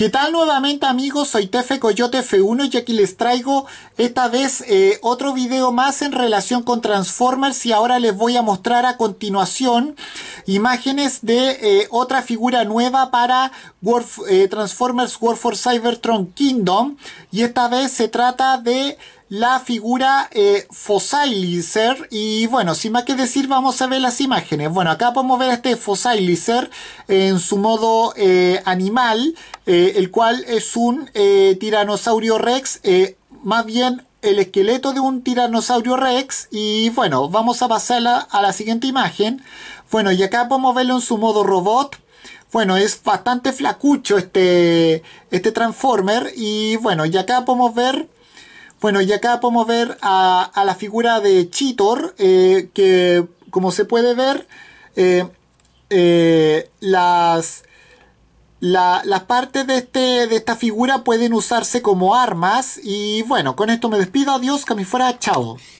¿Qué tal nuevamente amigos? Soy Tefe Coyote F1 y aquí les traigo esta vez eh, otro video más en relación con Transformers y ahora les voy a mostrar a continuación imágenes de eh, otra figura nueva para eh, Transformers War for Cybertron Kingdom y esta vez se trata de la figura eh, Fossilizer y bueno, sin más que decir vamos a ver las imágenes. Bueno, acá podemos ver este Fossilizer en su modo eh, animal, eh, el cual es un eh, tiranosaurio rex, más bien el esqueleto de un tiranosaurio rex y bueno, vamos a pasar a la siguiente imagen. Bueno, y acá podemos verlo en su modo robot, bueno, es bastante flacucho este, este Transformer. Y bueno, y acá podemos ver bueno, y acá podemos ver a, la figura de Chitor, eh, que como se puede ver, eh, eh, las, partes este, de, esta figura pueden usarse como armas. Y bueno, con esto me despido, adiós, que me fuera, chao.